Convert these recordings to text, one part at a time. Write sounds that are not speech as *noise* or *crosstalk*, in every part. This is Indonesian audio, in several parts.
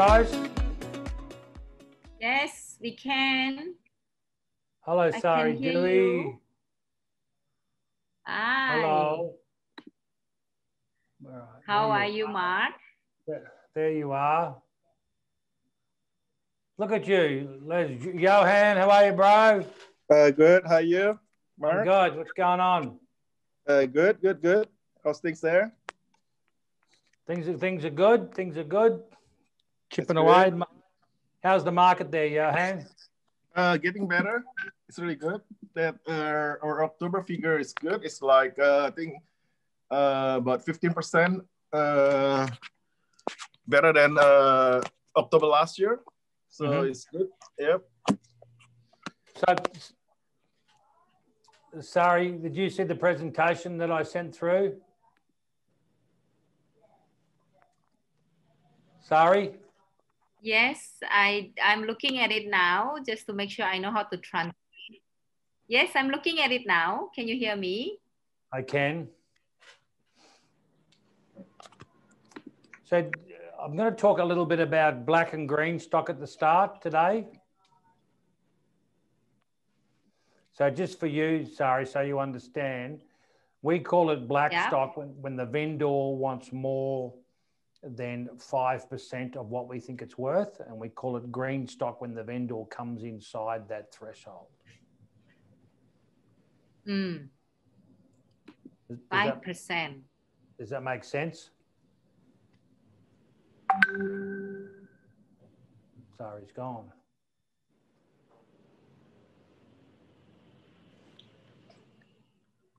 guys? Yes, we can. Hello, I Sari Dewey. Hi. Hello. How are you, are. Mark? There you are. Look at you. Les Johan, how are you, bro? Uh, good. How are you, Mark? I'm good. What's going on? Uh, good, good, good. How's things there? Things, are things are good. Things are good chipping away. How's the market there, Johan? Uh, uh, getting better. It's really good. That uh, our October figure is good. It's like uh, I think uh, about fifteen percent uh, better than October last year. So mm -hmm. it's good. Yep. So, sorry, did you see the presentation that I sent through? Sorry. Yes, I, I'm looking at it now just to make sure I know how to translate. Yes, I'm looking at it now. Can you hear me? I can. So I'm going to talk a little bit about black and green stock at the start today. So just for you, sorry, so you understand, we call it black yeah. stock when, when the vendor wants more then 5% of what we think it's worth, and we call it green stock when the vendor comes inside that threshold. Mm. 5%. That, does that make sense? Sorry, it's gone.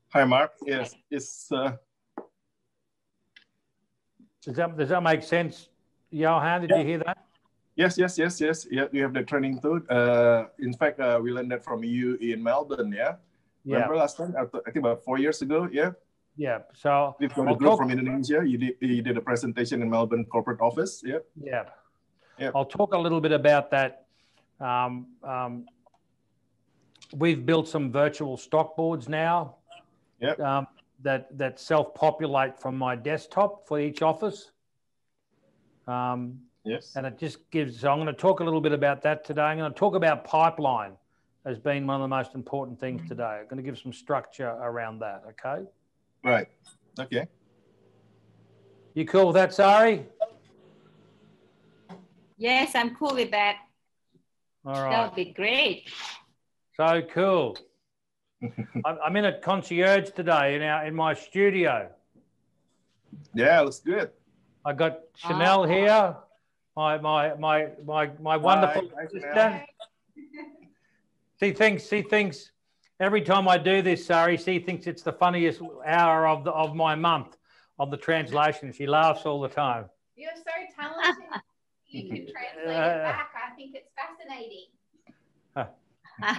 Hi, Mark. Yes, it's uh, does that, does that make sense, Johan? Did yeah. you hear that? Yes, yes, yes, yes. Yeah, you have the training too. Uh, in fact, uh, we learned that from you in Melbourne. Yeah. yeah. Remember last time? I think about four years ago. Yeah. Yeah. So we got a group from Indonesia. You did you did a presentation in Melbourne corporate office. Yeah. Yeah. yeah. I'll talk a little bit about that. Um, um, we've built some virtual stock boards now. Yeah. Um, that that self-populate from my desktop for each office. Um, yes. And it just gives. So I'm going to talk a little bit about that today. I'm going to talk about pipeline as being one of the most important things mm-hmm. today. I'm going to give some structure around that. Okay. Right. Okay. You cool with that, Sari? Yes, I'm cool with that. All right. That would be great. So cool. *laughs* I'm, in a concierge today in our in my studio. Yeah, looks good. I got ah. Chanel here, my my my my my wonderful Hi. she thinks she thinks every time I do this, sorry, she thinks it's the funniest hour of the of my month of the translation. She laughs all the time. You're so talented. you can *laughs* translate uh, it back. I think it's fascinating.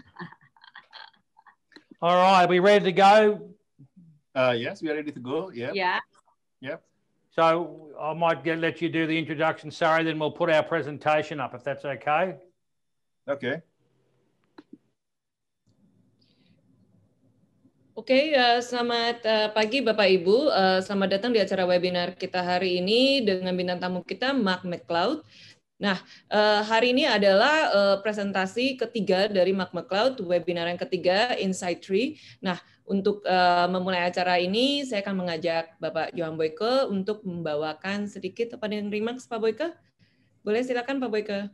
*laughs* All right, are we ready to go? Uh, yes, we are ready to go. Yeah. Yeah. Yep. So I might get, let you do the introduction, sorry, then we'll put our presentation up if that's okay. Okay. Oke, okay, uh, eh, selamat uh, pagi Bapak Ibu. Uh, selamat datang di acara webinar kita hari ini dengan bintang tamu kita Mark McCloud. Nah, eh, hari ini adalah eh, presentasi ketiga dari Magma Cloud, webinar yang ketiga, Insight Tree. Nah, untuk eh, memulai acara ini, saya akan mengajak Bapak Johan Boyke untuk membawakan sedikit apa yang remarks, Pak Boyke. Boleh silakan Pak Boyke.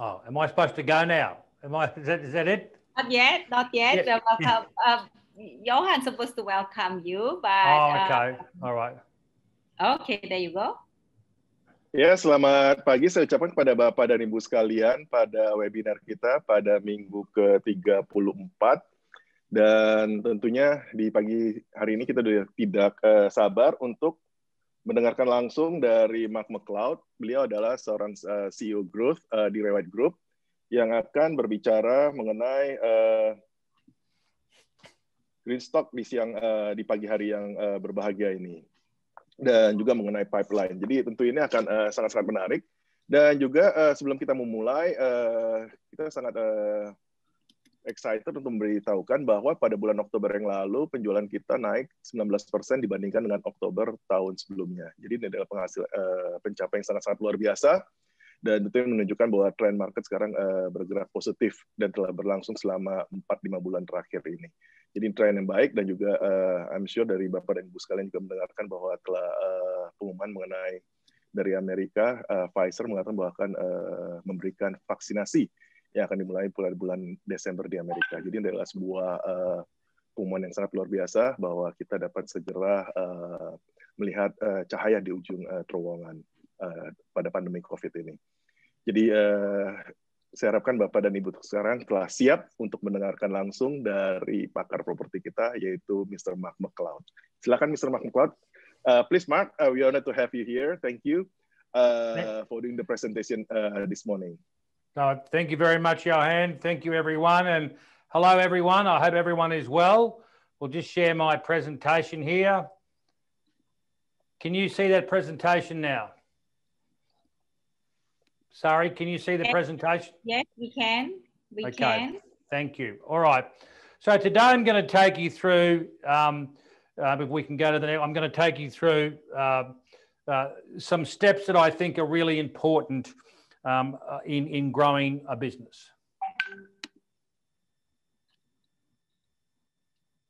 Oh, am I supposed to go now? Am I, is that, is that it? Not yet, not yet. Yes. Johan supposed to welcome you, but... Oh, uh, okay. Uh, All right. Okay, there you go. Ya, selamat pagi saya ucapkan kepada Bapak dan Ibu sekalian pada webinar kita pada minggu ke-34. Dan tentunya di pagi hari ini kita sudah tidak uh, sabar untuk mendengarkan langsung dari Mark McCloud. Beliau adalah seorang uh, eh, CEO Growth uh, di Rewide Group yang akan berbicara mengenai uh, green stock di siang uh, di pagi hari yang uh, berbahagia ini dan juga mengenai pipeline. Jadi tentu ini akan eh, sangat-sangat uh, menarik dan juga uh, sebelum kita memulai uh, kita sangat uh, excited untuk memberitahukan bahwa pada bulan Oktober yang lalu penjualan kita naik 19% dibandingkan dengan Oktober tahun sebelumnya. Jadi ini adalah penghasil uh, pencapaian yang sangat-sangat luar biasa dan tentunya menunjukkan bahwa tren market sekarang uh, bergerak positif dan telah berlangsung selama 4-5 bulan terakhir ini jadi tren yang baik dan juga uh, I'm sure dari Bapak dan Ibu sekalian juga mendengarkan bahwa telah uh, pengumuman mengenai dari Amerika uh, Pfizer mengatakan bahwa akan uh, memberikan vaksinasi yang akan dimulai bulan bulan Desember di Amerika. Jadi ini adalah sebuah uh, pengumuman yang sangat luar biasa bahwa kita dapat segera uh, melihat uh, cahaya di ujung uh, terowongan uh, pada pandemi COVID ini. Jadi uh, saya harapkan Bapak dan Ibu sekarang telah siap untuk mendengarkan langsung dari pakar properti kita, yaitu Mr. Mark McCloud. Silakan Mr. Mark McCloud. Uh, please, Mark, uh, we honored to have you here. Thank you uh, for doing the presentation uh, this morning. No, uh, thank you very much, Johan. Thank you, everyone. And hello, everyone. I hope everyone is well. We'll just share my presentation here. Can you see that presentation now? Sorry, can you see the presentation? Yes, we can. We okay. can. Thank you. All right. So today I'm going to take you through, um, uh, if we can go to the next, I'm going to take you through uh, uh, some steps that I think are really important um, uh, in, in growing a business.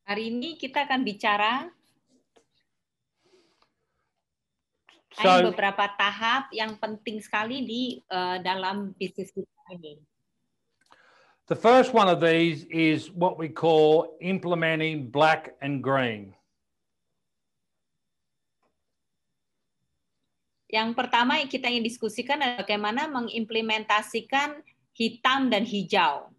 Hari ini kita akan bicara So, Ada beberapa tahap yang penting sekali di uh, dalam bisnis kita ini. The first one of these is what we call implementing black and green. Yang pertama yang kita ingin diskusikan adalah bagaimana mengimplementasikan hitam dan hijau.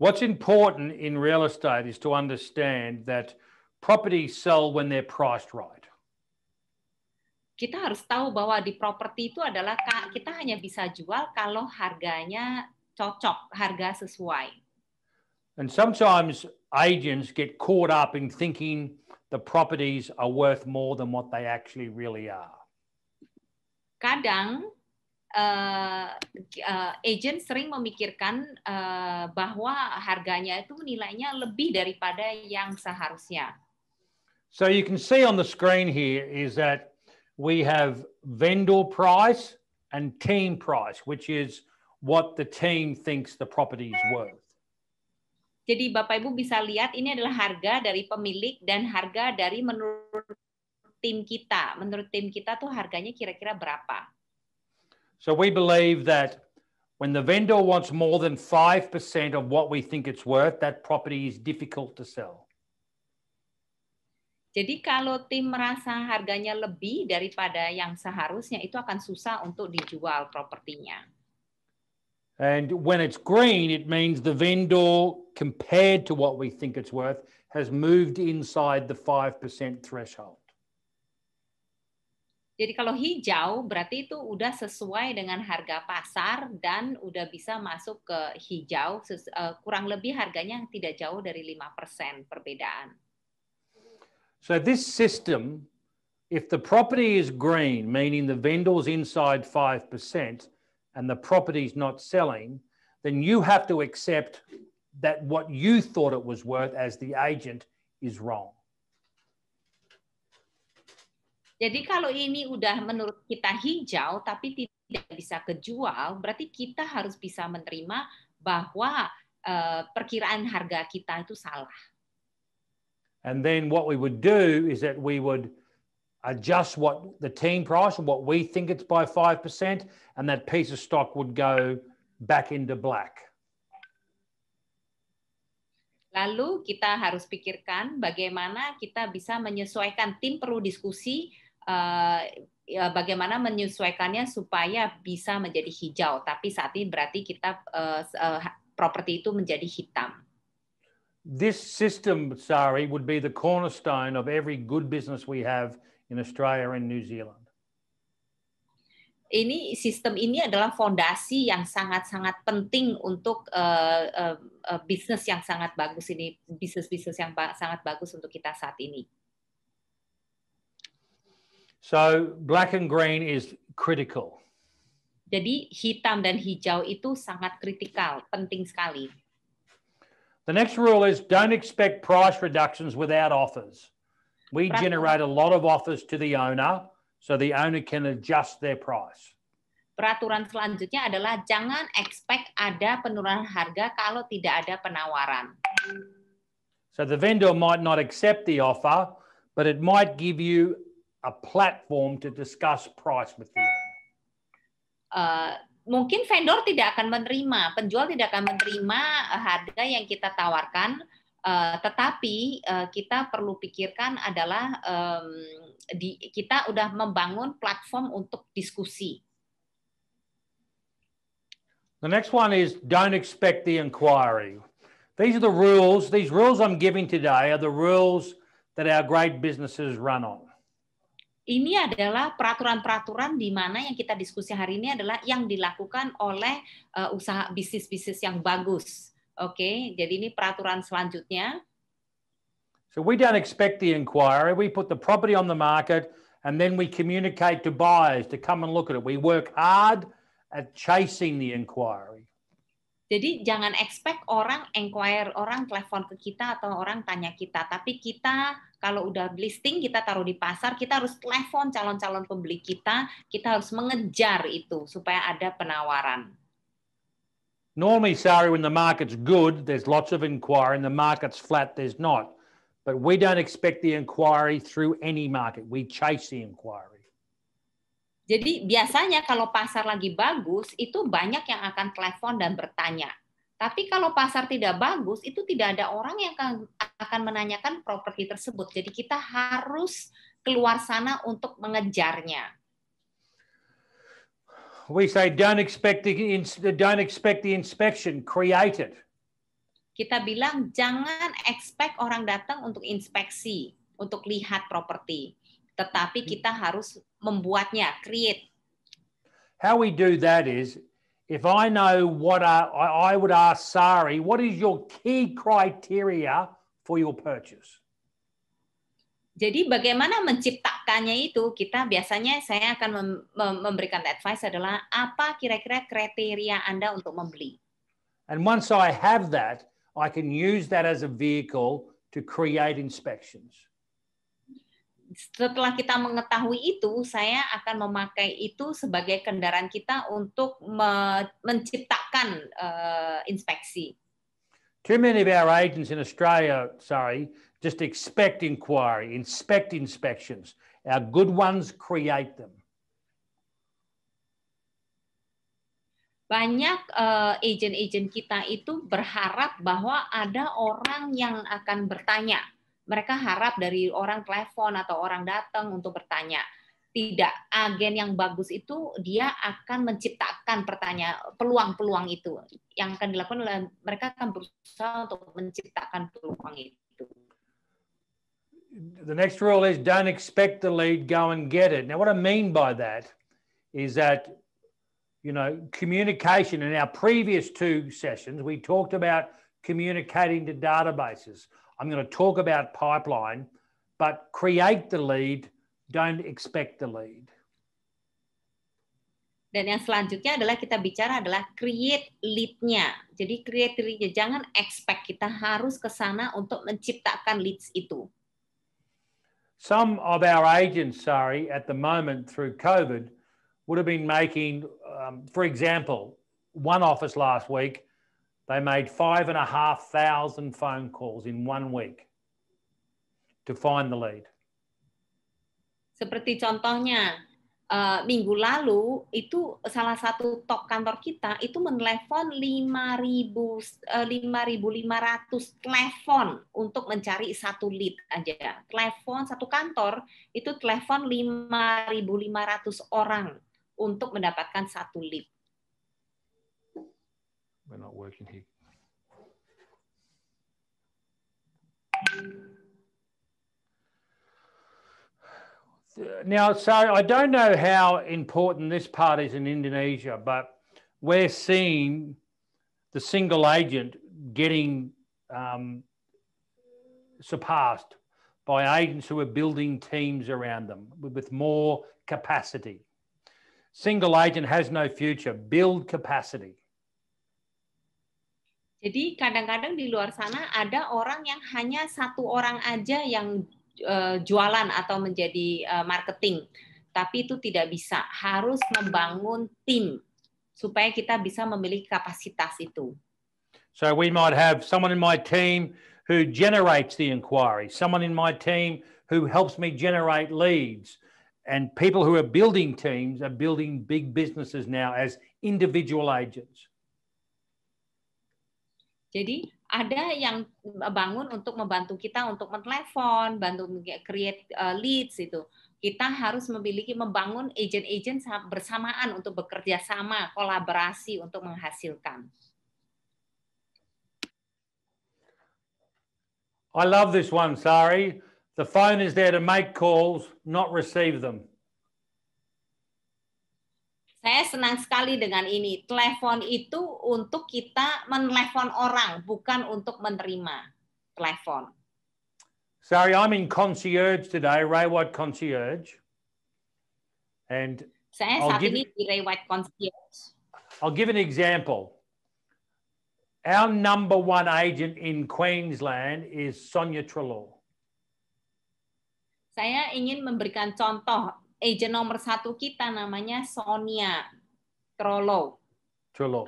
What's important in real estate is to understand that properties sell when they're priced right kita harus tahu bahwa di properti itu adalah kita hanya bisa jual kalau harganya cocok, harga sesuai. And sometimes agents get caught up in thinking the properties are worth more than what they actually really are. Kadang uh, uh, agent sering memikirkan uh, bahwa harganya itu nilainya lebih daripada yang seharusnya. So you can see on the screen here is that we have vendor price and team price, which is what the team thinks the property is worth. Jadi Bapak Ibu bisa lihat ini adalah harga dari pemilik dan harga dari menurut tim kita. Menurut tim kita tuh harganya kira-kira berapa? So we believe that when the vendor wants more than 5% of what we think it's worth, that property is difficult to sell. Jadi kalau tim merasa harganya lebih daripada yang seharusnya itu akan susah untuk dijual propertinya. And when it's green, it means the vendor, compared to what we think it's worth, has moved inside the 5% threshold. Jadi kalau hijau berarti itu udah sesuai dengan harga pasar dan udah bisa masuk ke hijau eh, kurang lebih harganya tidak jauh dari 5% perbedaan. So this system, if the property is green, meaning the vendor's inside 5% and the property's not selling, then you have to accept that what you thought it was worth as the agent is wrong. Jadi kalau ini udah menurut kita hijau tapi tidak bisa kejual, berarti kita harus bisa menerima bahwa uh, perkiraan harga kita itu salah. And then what we would do is that we would adjust what the team price or what we think it's by 5%, and that piece of stock would go back into black. Lalu kita harus pikirkan bagaimana kita bisa menyesuaikan tim perlu diskusi uh, bagaimana menyesuaikannya supaya bisa menjadi hijau. Tapi saat ini berarti kita uh, uh, properti itu menjadi hitam this system, sorry, would be the cornerstone of every good business we have in Australia and New Zealand. Ini sistem ini adalah fondasi yang sangat-sangat penting untuk uh, uh, uh, bisnis yang sangat bagus ini, bisnis-bisnis yang ba sangat bagus untuk kita saat ini. So black and green is critical. Jadi hitam dan hijau itu sangat kritikal, penting sekali. The next rule is don't expect price reductions without offers. We generate a lot of offers to the owner so the owner can adjust their price. Peraturan selanjutnya adalah jangan expect ada penurunan harga kalau tidak ada penawaran. So the vendor might not accept the offer, but it might give you a platform to discuss price with you. Uh, mungkin vendor tidak akan menerima, penjual tidak akan menerima eh, harga yang kita tawarkan, eh, tetapi eh, kita perlu pikirkan adalah kita sudah membangun platform untuk diskusi. The next one is don't expect the inquiry. These are the rules. These rules I'm giving today are the rules that our great businesses run on ini adalah peraturan-peraturan di mana yang kita diskusi hari ini adalah yang dilakukan oleh uh, usaha bisnis-bisnis yang bagus. Oke, okay? jadi ini peraturan selanjutnya. So we don't expect the inquiry. We put the property on the market and then we communicate to buyers to come and look at it. We work hard at chasing the inquiry. Jadi jangan expect orang inquire, orang telepon ke kita atau orang tanya kita, tapi kita kalau udah listing kita taruh di pasar, kita harus telepon calon-calon pembeli kita, kita harus mengejar itu supaya ada penawaran. Normally, Sari, when the market's good, there's lots of inquiry, and the market's flat, there's not. But we don't expect the inquiry through any market. We chase the inquiry. Jadi biasanya kalau pasar lagi bagus, itu banyak yang akan telepon dan bertanya. Tapi kalau pasar tidak bagus, itu tidak ada orang yang akan menanyakan properti tersebut. Jadi kita harus keluar sana untuk mengejarnya. We say don't expect the don't expect the inspection, create Kita bilang jangan expect orang datang untuk inspeksi, untuk lihat properti, tetapi kita harus membuatnya, create. How we do that is if I know what uh, I, I would ask Sari, what is your key criteria for your purchase? Jadi bagaimana menciptakannya itu kita biasanya saya akan mem memberikan advice adalah apa kira-kira kriteria Anda untuk membeli. And once I have that, I can use that as a vehicle to create inspections. setelah kita mengetahui itu, saya akan memakai itu sebagai kendaraan kita untuk me menciptakan uh, inspeksi. Too many of our agents in Australia, sorry, just expect inquiry, inspect inspections. Our good ones create them. banyak eh, agent agent uh, kita itu berharap bahwa ada orang yang akan bertanya mereka harap dari orang telepon atau orang datang untuk bertanya. Tidak, agen yang bagus itu dia akan menciptakan pertanyaan peluang-peluang itu. Yang akan dilakukan oleh mereka akan berusaha untuk menciptakan peluang itu. The next rule is don't expect the lead, go and get it. Now what I mean by that is that you know, communication in our previous two sessions we talked about communicating to databases. I'm going to talk about pipeline, but create the lead, don't expect the lead. Dan yang selanjutnya adalah kita bicara adalah create lead-nya. Jadi create lead-nya, jangan expect kita harus ke sana untuk menciptakan leads itu. Some of our agents, sorry, at the moment through COVID, would have been making, um, for example, one office last week They made five and a half thousand phone calls in one week to find the lead. Seperti contohnya, uh, minggu lalu itu salah satu top kantor kita itu menelepon 5.500 uh, telepon untuk mencari satu lead aja. Telepon satu kantor itu telepon 5.500 orang untuk mendapatkan satu lead. we're not working here. Now, so I don't know how important this part is in Indonesia, but we're seeing the single agent getting um, surpassed by agents who are building teams around them with more capacity. Single agent has no future, build capacity. Jadi kadang-kadang di luar sana ada orang yang hanya satu orang aja yang eh, jualan atau menjadi eh, marketing, tapi itu tidak bisa. Harus membangun tim supaya kita bisa memiliki kapasitas itu. So we might have someone in my team who generates the inquiry, someone in my team who helps me generate leads, and people who are building teams are building big businesses now as individual agents. Jadi ada yang eh, bangun untuk membantu kita untuk menelepon, bantu create eh, leads itu. Kita harus memiliki membangun agent-agent bersamaan untuk bekerja sama, kolaborasi untuk menghasilkan. I love this one, sorry. The phone is there to make calls, not receive them. Saya senang sekali dengan ini. Telepon itu untuk kita menelepon orang, bukan untuk menerima telepon. Sorry, I'm in concierge today, White concierge. And saya I'll saat give, ini di White concierge. I'll give an example. Our number one agent in Queensland is Sonia Trelaw. Saya ingin memberikan contoh agent nomor satu kita namanya Sonia Trollo. Trollo.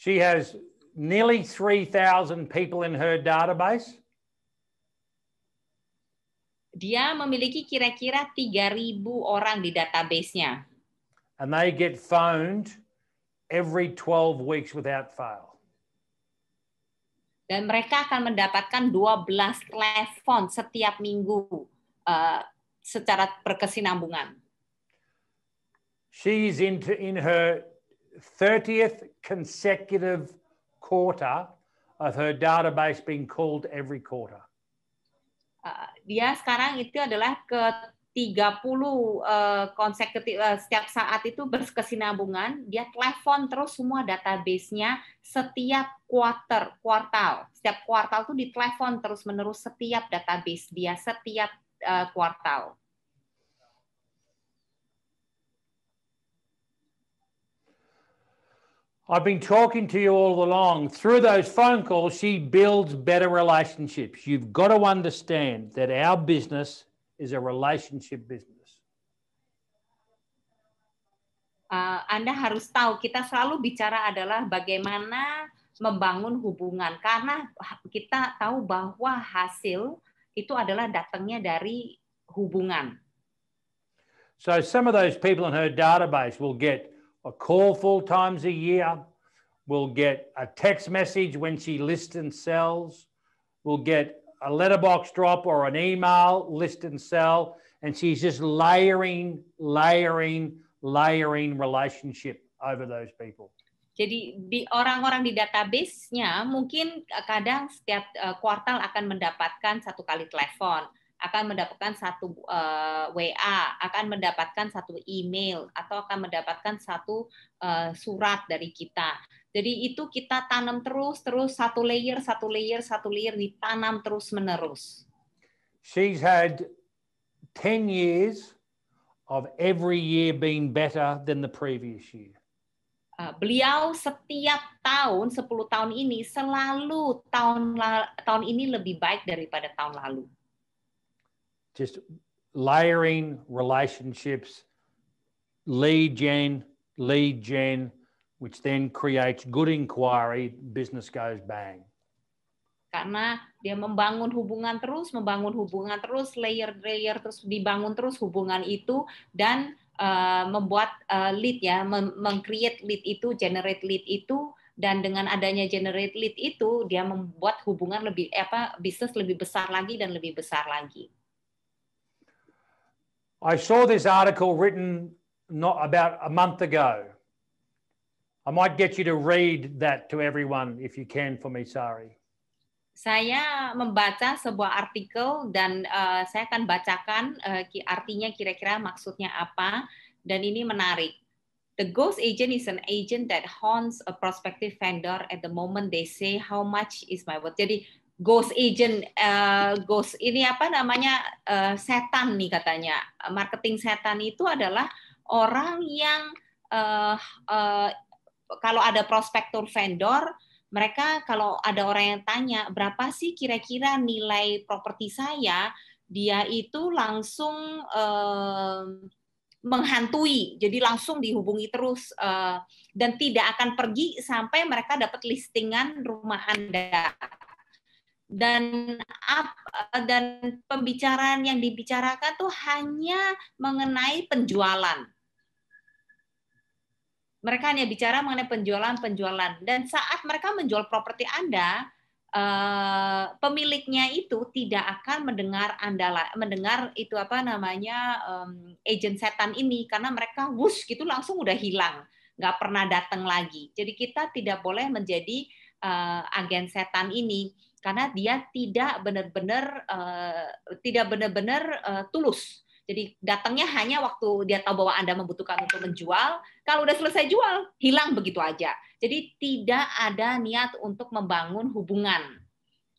She has nearly 3,000 people in her database. Dia memiliki kira-kira 3.000 orang di database-nya. And they get phoned every 12 weeks without fail. Dan mereka akan mendapatkan 12 telepon setiap minggu uh, secara berkesinambungan. She's into in her 30th consecutive quarter of her database being called every quarter. Uh, dia sekarang itu adalah ke 30 uh, konsekutif uh, setiap saat itu berkesinambungan, dia telepon terus semua database-nya setiap quarter, kuartal. Setiap kuartal tuh ditelepon terus-menerus setiap database dia setiap uh, kuartal. I've been talking to you all along. Through those phone calls, she builds better relationships. You've got to understand that our business is a relationship business. Uh, Anda harus tahu kita selalu bicara adalah bagaimana membangun hubungan karena kita tahu bahwa hasil itu adalah datangnya dari hubungan. So some of those people in her database will get a call full times a year, will get a text message when she lists and sells, will get a letterbox drop or an email, list and sell, and she's just layering, layering, layering relationship over those people. Jadi di orang-orang di database-nya mungkin eh, kadang setiap eh, kuartal akan mendapatkan satu kali telepon, akan mendapatkan satu uh, eh, WA, akan mendapatkan satu email atau akan mendapatkan satu uh, surat dari kita. Jadi itu kita tanam terus terus satu layer satu layer satu layer ditanam terus menerus. She's had 10 years of every year being better than the previous year. Eh, beliau setiap tahun 10 tahun ini selalu tahun tahun ini lebih baik daripada tahun lalu. Just layering relationships lead gen lead gen which then creates good inquiry business goes bang. Karena dia membangun hubungan terus, membangun hubungan terus, layer-layer terus dibangun terus hubungan itu dan uh, membuat uh, lead ya, mengcreate lead itu, generate lead itu, dan dengan adanya generate lead itu dia membuat hubungan lebih eh, apa bisnis lebih besar lagi dan lebih besar lagi. I saw this article written not about a month ago. I might get you to read that to everyone if you can for me, sorry saya membaca sebuah artikel dan uh, saya akan bacakan uh, artinya kira-kira maksudnya apa dan ini menarik. The ghost agent is an agent that haunts a prospective vendor at the moment they say how much is my worth. Jadi ghost agent uh, ghost ini apa namanya uh, setan nih katanya. Marketing setan itu adalah orang yang uh, uh, kalau ada prospektur vendor mereka kalau ada orang yang tanya berapa sih kira-kira nilai properti saya, dia itu langsung eh, menghantui, jadi langsung dihubungi terus eh, dan tidak akan pergi sampai mereka dapat listingan rumah anda dan dan pembicaraan yang dibicarakan tuh hanya mengenai penjualan mereka hanya bicara mengenai penjualan-penjualan dan saat mereka menjual properti Anda, eh, pemiliknya itu tidak akan mendengar anda mendengar itu apa namanya eh, agent setan ini karena mereka wush gitu langsung udah hilang nggak pernah datang lagi jadi kita tidak boleh menjadi eh, agen setan ini karena dia tidak benar-benar eh, tidak benar-benar eh, tulus jadi datangnya hanya waktu dia tahu bahwa Anda membutuhkan untuk menjual. Kalau udah selesai jual, hilang begitu aja. Jadi tidak ada niat untuk membangun hubungan.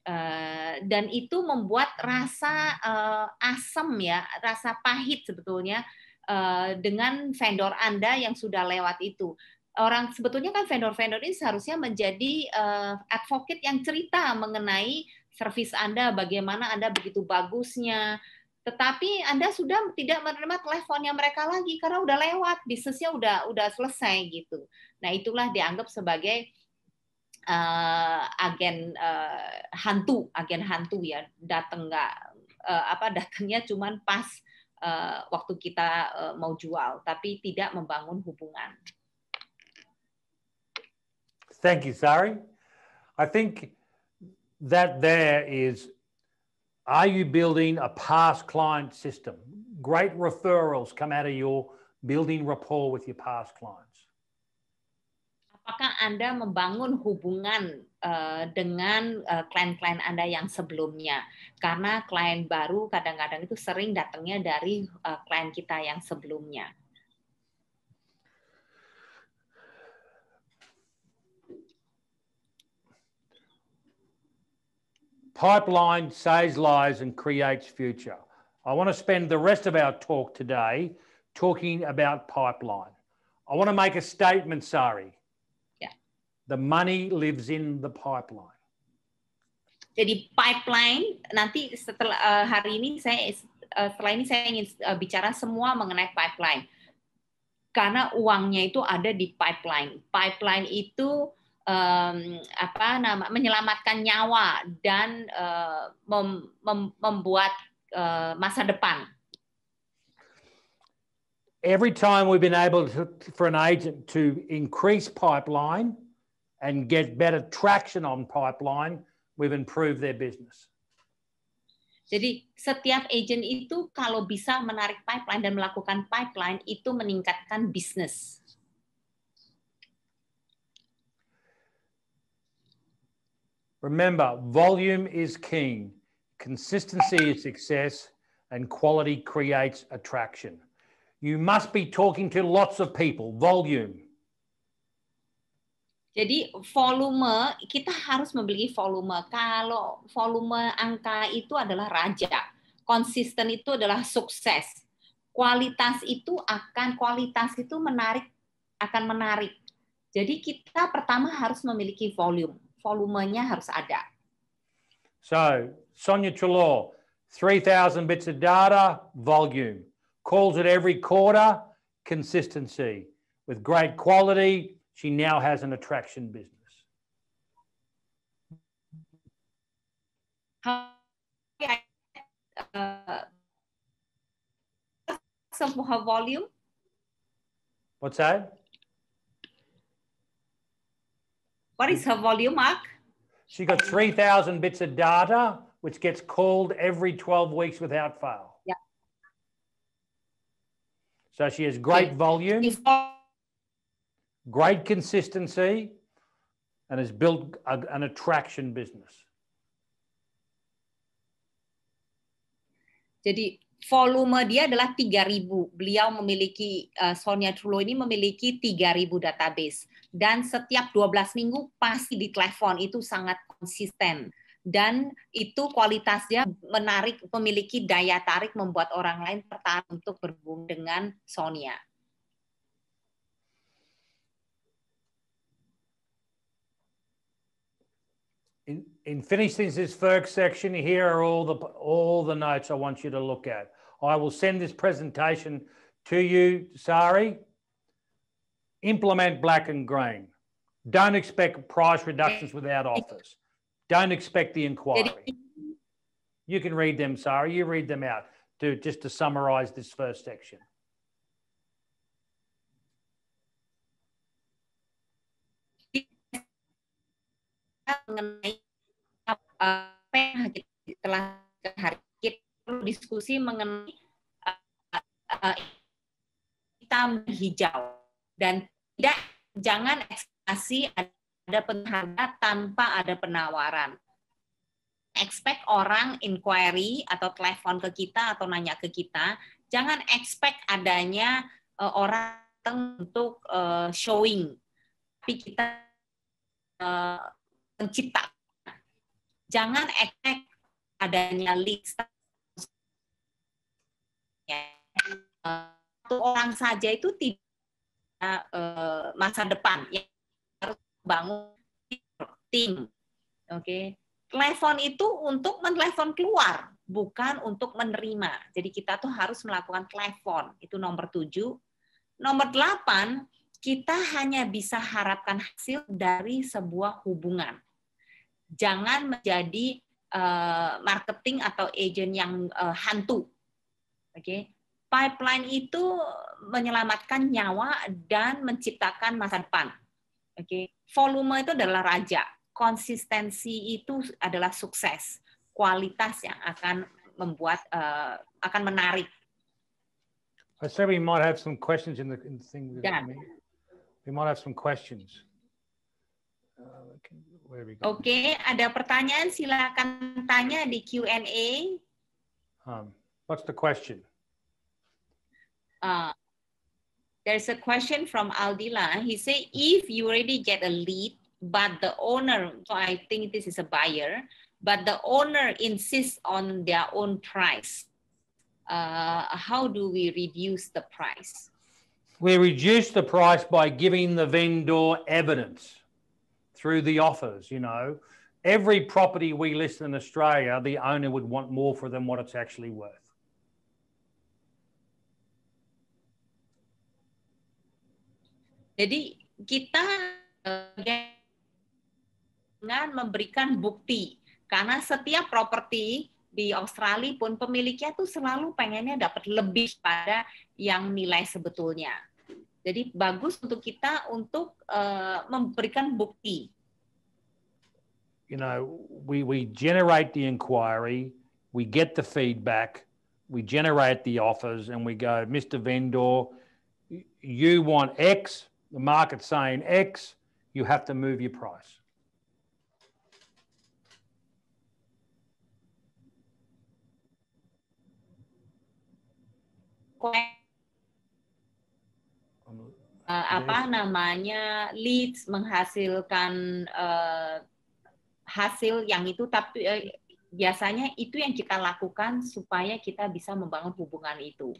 Eh, dan itu membuat rasa eh, asam ya, rasa pahit sebetulnya eh, dengan vendor Anda yang sudah lewat itu orang sebetulnya kan vendor-vendor ini seharusnya menjadi uh, advocate yang cerita mengenai service Anda, bagaimana Anda begitu bagusnya, tetapi Anda sudah tidak menerima teleponnya mereka lagi karena udah lewat, bisnisnya udah udah selesai gitu. Nah, itulah dianggap sebagai uh, agen uh, hantu, agen hantu ya, datang nggak uh, apa datangnya cuman pas uh, waktu kita uh, mau jual, tapi tidak membangun hubungan. Thank you, sorry. I think that there is Are you building a past client system? Great referrals come out of your building rapport with your past clients. Apakah Anda membangun hubungan uh, dengan eh, klien klien uh, Anda yang sebelumnya? Karena klien baru kadang-kadang itu sering datangnya dari eh, klien uh, kita yang sebelumnya. Pipeline saves lives and creates future. I want to spend the rest of our talk today talking about pipeline. I want to make a statement, Sari. Yeah. The money lives in the pipeline. Jadi pipeline nanti setelah uh, hari ini saya uh, setelah ini saya ingin uh, bicara semua mengenai pipeline. Karena uangnya itu ada di pipeline. Pipeline itu um, apa nama menyelamatkan nyawa dan uh, mem, mem, membuat uh, masa depan. Every time we've been able to, for an agent to increase pipeline and get better traction on pipeline, we've improved their business. Jadi setiap agent itu kalau bisa menarik pipeline dan melakukan pipeline itu meningkatkan bisnis. Remember, volume is king, consistency is success, and quality creates attraction. You must be talking to lots of people, volume. Jadi volume, kita harus memiliki volume. Kalau volume angka itu adalah raja, konsisten itu adalah sukses. Kualitas itu akan kualitas itu menarik akan menarik. Jadi kita pertama harus memiliki volume volumenya harus ada. So, Sonia Trelaw, 3,000 bits of data, volume. Calls it every quarter, consistency. With great quality, she now has an attraction business. some of her volume. What's that? What is her volume, Mark? She got 3,000 bits of data, which gets called every 12 weeks without fail. Yeah. So she has great volume, great consistency, and has built a, an attraction business. Jadi volume dia adalah 3000. Beliau memiliki uh, Sonia Trullo ini memiliki 3000 database dan setiap 12 minggu pasti di telepon itu sangat konsisten dan itu kualitasnya menarik memiliki daya tarik membuat orang lain tertarik untuk berhubung dengan Sonia. In, in finishing this first section, here are all the all the notes I want you to look at. I will send this presentation to you, Sari. Implement black and green. Don't expect price reductions without offers. Don't expect the inquiry. You can read them, Sari. You read them out to just to summarise this first section. mengenai uh, apa yang telah hari diskusi mengenai uh, hijau dan tidak jangan ekspektasi ada pengharga tanpa ada penawaran. Expect orang inquiry atau telepon ke kita atau nanya ke kita, jangan expect adanya eh, orang untuk showing, tapi kita uh, mencipta. Jangan expect adanya list satu orang saja itu tidak uh, masa depan yang harus bangun tim. Oke. Okay. Telepon itu untuk menelepon keluar, bukan untuk menerima. Jadi kita tuh harus melakukan telepon. Itu nomor tujuh. Nomor delapan, kita hanya bisa harapkan hasil dari sebuah hubungan. Jangan menjadi uh, marketing atau agent yang uh, hantu. Oke. Okay? pipeline itu menyelamatkan nyawa dan menciptakan masa depan. Oke, okay. volume itu adalah raja, konsistensi itu adalah sukses, kualitas yang akan membuat uh, akan menarik. I say we might have some questions in the, in the thing. Dan, we might have some questions. Uh, Oke, okay, ada pertanyaan silakan tanya di Q&A. Um, what's the question? Uh, there's a question from Aldila. He say, if you already get a lead, but the owner, so I think this is a buyer, but the owner insists on their own price. Uh, how do we reduce the price? We reduce the price by giving the vendor evidence through the offers, you know. Every property we list in Australia, the owner would want more for than what it's actually worth. Jadi kita eh, dengan memberikan bukti karena setiap properti di Australia pun pemiliknya tuh selalu pengennya dapat lebih pada yang nilai sebetulnya. Jadi bagus untuk kita untuk uh, memberikan bukti. You know, we we generate the inquiry, we get the feedback, we generate the offers, and we go, Mr. Vendor, you want X, the market saying X, you have to move your price. Uh, apa namanya leads menghasilkan uh, hasil yang itu tapi uh, biasanya itu yang kita lakukan supaya kita bisa membangun hubungan itu.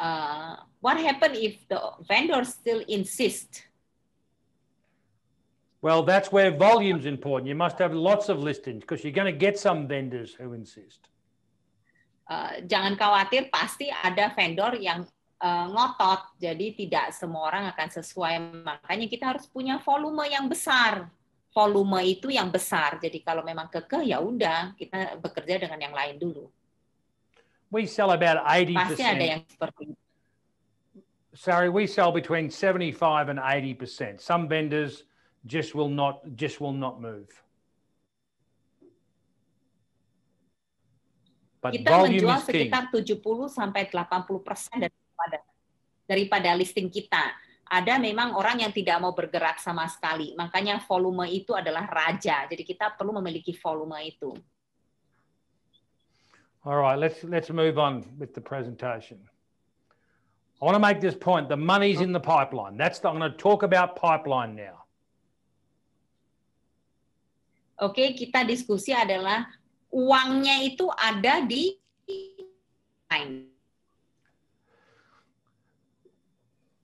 uh, what happens if the vendor still insists? Well, that's where volume's important. You must have lots of listings because you're going to get some vendors who insist. Uh, jangan khawatir, pasti ada vendor yang uh, ngotot. Jadi tidak semua orang akan sesuai. Makanya kita harus punya volume yang besar. Volume itu yang besar. Jadi kalau memang kekeh ya udah, kita bekerja dengan yang lain dulu we sell about 80%. Pasti ada yang seperti itu. Sorry, we sell between 75 and 80%. Some vendors just will not just will not move. But kita menjual sekitar 70 sampai 80 persen daripada daripada listing kita. Ada memang orang yang tidak mau bergerak sama sekali, makanya volume itu adalah raja. Jadi kita perlu memiliki volume itu. All right, let's let's move on with the presentation. I want to make this point. The money's in the pipeline. That's the, I'm going to talk about pipeline now. okay, kita diskusi adalah uangnya itu ada di pipeline.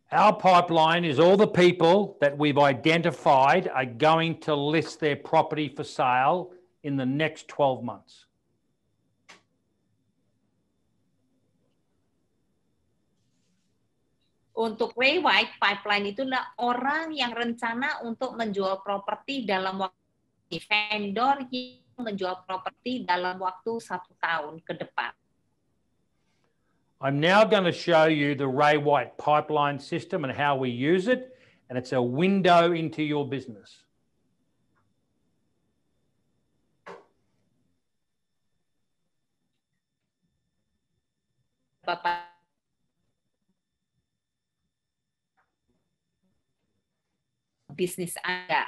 Our pipeline is all the people that we've identified are going to list their property for sale in the next 12 months. untuk rewrite pipeline itu adalah orang yang rencana untuk menjual properti dalam waktu vendor yang menjual properti dalam waktu satu tahun ke depan. I'm now going to show you the Ray White pipeline system and how we use it, and it's a window into your business. Bapak bisnis Anda.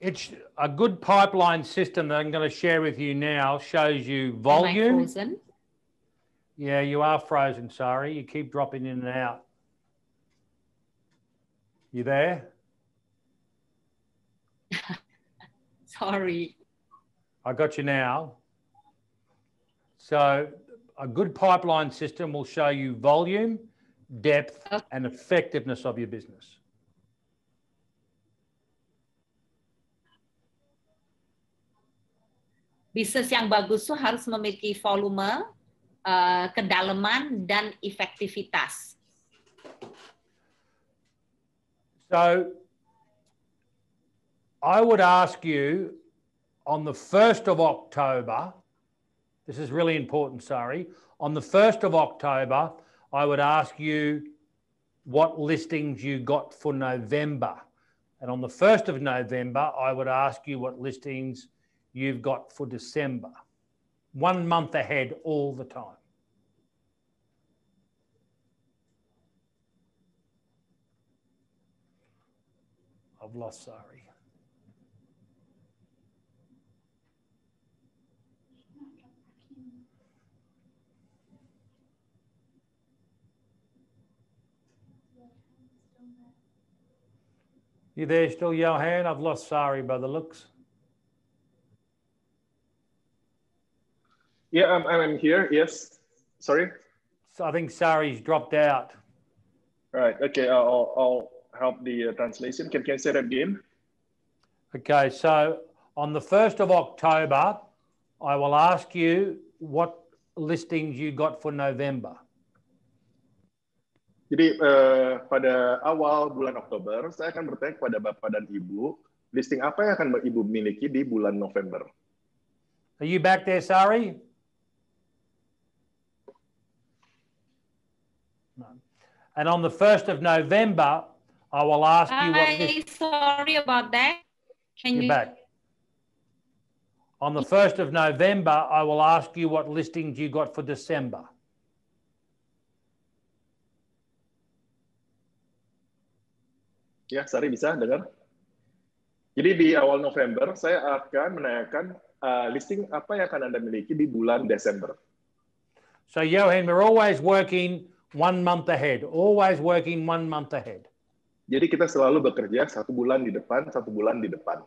It's a good pipeline system that I'm going to share with you now shows you volume. Yeah, you are frozen. Sorry, you keep dropping in and out. You there? *laughs* sorry. I got you now. So a good pipeline system will show you volume, depth, oh. and effectiveness of your business. Bisnis yang bagus tuh harus memiliki volume, uh, kedalaman, dan efektivitas. So I would ask you on the 1st of October this is really important, sorry. On the 1st of October, I would ask you what listings you got for November. And on the 1st of November, I would ask you what listings you've got for December. One month ahead all the time. I've lost, sorry. You there still, Johan? I've lost Sari by the looks. Yeah, I'm, I'm here. Yes. Sorry. So I think Sari's dropped out. Right. Okay. I'll, I'll help the uh, translation. Can, can I say that again? Okay. So on the 1st of October, I will ask you what listings you got for November. Jadi eh, pada awal bulan Oktober, saya akan bertanya kepada Bapak dan Ibu, listing apa yang akan Ibu miliki di bulan November? Are you back there, Sari? And on the 1st of November, I will ask you what... I'm this... sorry about that. Can you... back. On the 1st of November, I will ask you what listings you got for December. Ya, Sari bisa dengar? Jadi di awal November saya akan menanyakan uh, listing apa yang akan Anda miliki di bulan Desember. So Johan, we're always working one month ahead, always working one month ahead. Jadi kita selalu bekerja satu bulan di depan, satu bulan di depan.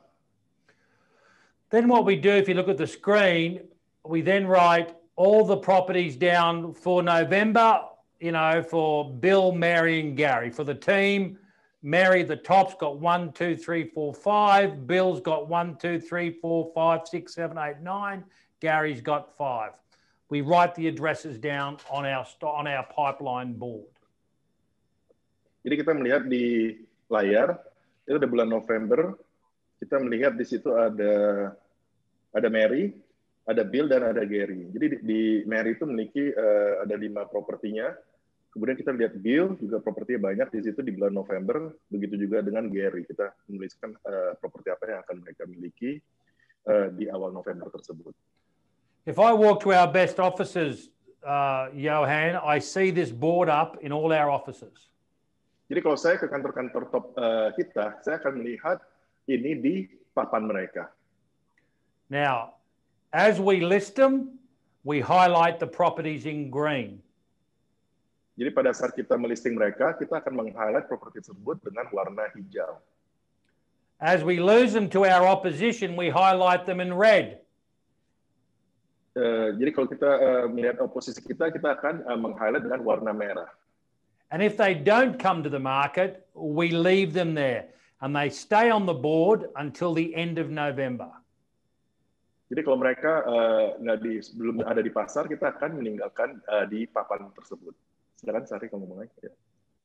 Then what we do, if you look at the screen, we then write all the properties down for November, you know, for Bill, Mary and Gary, for the team, Mary, the top's got one, two, three, four, five. Bill's got one, two, three, four, five, six, seven, eight, nine. Gary's got five. We write the addresses down on our on our pipeline board. Jadi kita melihat di layar itu ada bulan November. Kita melihat di situ ada ada Mary, ada Bill dan ada Gary. Jadi di, di Mary itu memiliki uh, ada lima propertinya Kemudian kita lihat Bill juga propertinya banyak di situ di bulan November. Begitu juga dengan Gary kita menuliskan uh, properti apa yang akan mereka miliki uh, di awal November tersebut. If I walk to our best offices, uh, eh, Johan, I see this board up in all our offices. Jadi kalau saya ke kantor-kantor top uh, kita, saya akan melihat ini di papan mereka. Now, as we list them, we highlight the properties in green. Jadi pada saat kita melisting mereka, kita akan meng-highlight properti tersebut dengan warna hijau. As we lose them to our opposition, we highlight them in red. Uh, jadi kalau kita uh, melihat oposisi kita, kita akan uh, meng-highlight dengan warna merah. And if they don't come to the market, we leave them there and they stay on the board until the end of November. Jadi kalau mereka uh, nggak di, belum ada di pasar, kita akan meninggalkan uh, di papan tersebut silakan kamu mulai. Ya.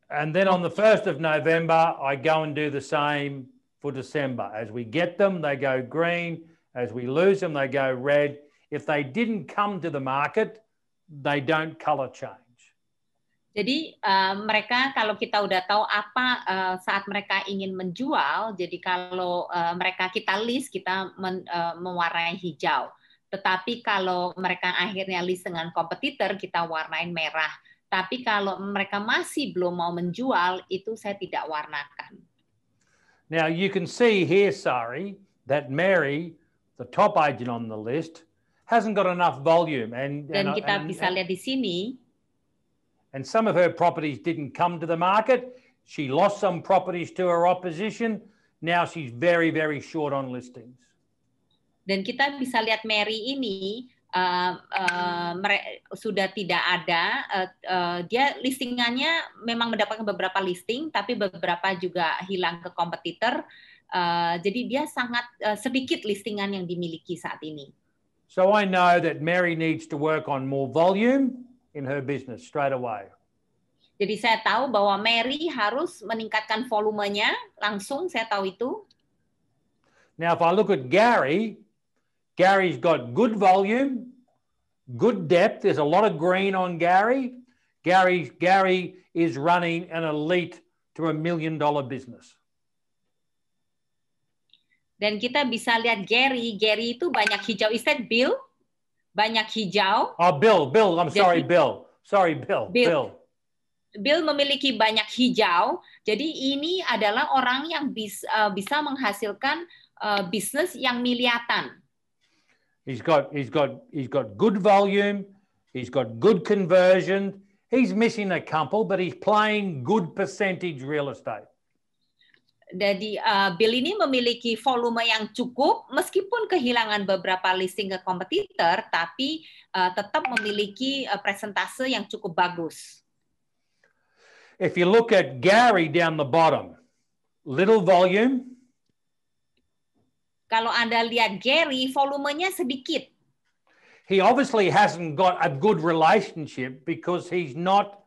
And then on the 1st of November, I go and do the same for December. As we get them, they go green. As we lose them, they go red. If they didn't come to the market, they don't color change. Jadi uh, mereka kalau kita udah tahu apa uh, saat mereka ingin menjual, jadi kalau uh, mereka kita list kita men, uh, mewarnai hijau. Tetapi kalau mereka akhirnya list dengan kompetitor, kita warnain merah. Tapi kalau mereka masih belum mau menjual, itu saya tidak warnakan. Now you can see here, sorry, that Mary, the top agent on the list, hasn't got enough volume. And, Dan kita and, bisa lihat di sini. And some of her properties didn't come to the market. She lost some properties to her opposition. Now she's very, very short on listings. Dan kita bisa lihat Mary ini uh, uh, sudah tidak ada. Uh, uh, dia listingannya memang mendapatkan beberapa listing, tapi beberapa juga hilang ke kompetitor. Uh, jadi dia sangat uh, sedikit listingan yang dimiliki saat ini. So I know that Mary needs to work on more volume in her business straight away. Jadi saya tahu bahwa Mary harus meningkatkan volumenya langsung. Saya tahu itu. Now if I look at Gary, Gary's got good volume, good depth. There's a lot of green on Gary. Gary, Gary is running an elite to a million dollar business. Dan kita bisa lihat Gary. Gary itu banyak hijau. Is that Bill? Banyak hijau. Oh, Bill. Bill. I'm sorry, Bill. Sorry, Bill. Bill. Bill. Bill memiliki banyak hijau. Jadi ini adalah orang yang bisa, eh, bisa menghasilkan uh, bisnis yang miliatan. He's got he's got he's got good volume. He's got good conversion. He's missing a couple, but he's playing good percentage real estate. Jadi uh, Bill ini memiliki volume yang cukup meskipun kehilangan beberapa listing ke kompetitor, tapi uh, tetap memiliki uh, presentase yang cukup bagus. If you look at Gary down the bottom, little volume, kalau Anda lihat Gary, volumenya sedikit. He obviously hasn't got a good relationship because he's not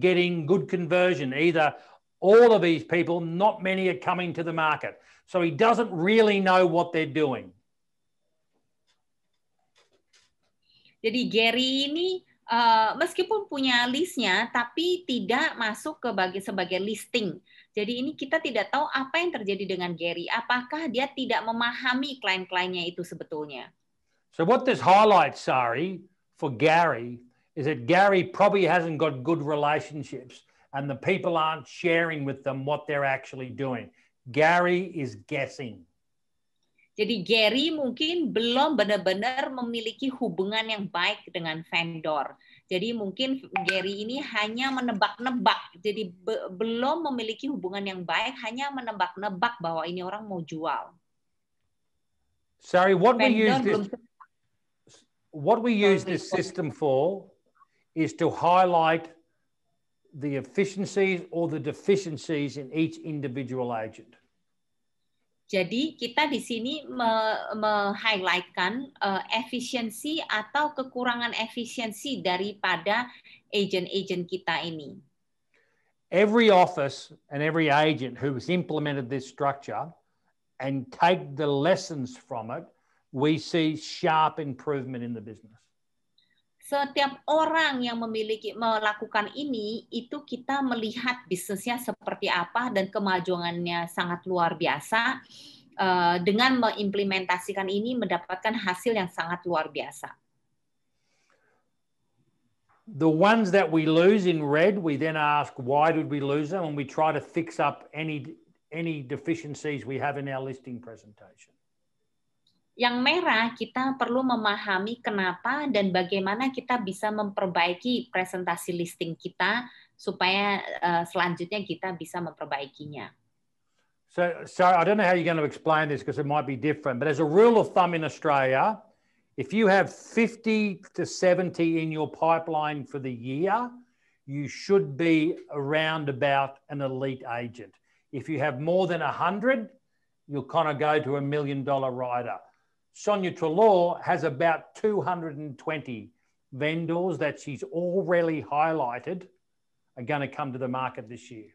getting good conversion either. All of these people, not many are coming to the market. So he doesn't really know what they're doing. Jadi Gary ini uh, meskipun punya listnya, tapi tidak masuk ke bagi sebagai listing. Jadi ini kita tidak tahu apa yang terjadi dengan Gary. Apakah dia tidak memahami klien-kliennya itu sebetulnya? So what this highlights, sorry, for Gary is that Gary probably hasn't got good relationships and the people aren't sharing with them what they're actually doing. Gary is guessing. Jadi Gary mungkin belum benar-benar memiliki hubungan yang baik dengan vendor jadi mungkin Gary ini hanya menebak-nebak, jadi be belum memiliki hubungan yang baik, hanya menebak-nebak bahwa ini orang mau jual. Sorry, what Vendor we use this, what we use this system for is to highlight the efficiencies or the deficiencies in each individual agent. Jadi kita di sini meng-highlightkan me uh, efisiensi atau kekurangan efisiensi daripada agent-agent kita ini. Every office and every agent who has implemented this structure and take the lessons from it, we see sharp improvement in the business setiap orang yang memiliki melakukan ini itu kita melihat bisnisnya seperti apa dan kemajuannya sangat luar biasa eh, dengan mengimplementasikan ini mendapatkan hasil yang sangat luar biasa. The ones that we lose in red, we then ask why did we lose them, and we try to fix up any any deficiencies we have in our listing presentation. Yang merah kita perlu memahami kenapa dan bagaimana kita bisa memperbaiki presentasi listing kita supaya uh, selanjutnya kita bisa memperbaikinya. So, so I don't know how you're going to explain this because it might be different, but as a rule of thumb in Australia, if you have 50 to 70 in your pipeline for the year, you should be around about an elite agent. If you have more than 100, you'll kind of go to a million dollar rider. Sonia Trelaw has about 220 vendors that she's already highlighted are going to come to the market this year.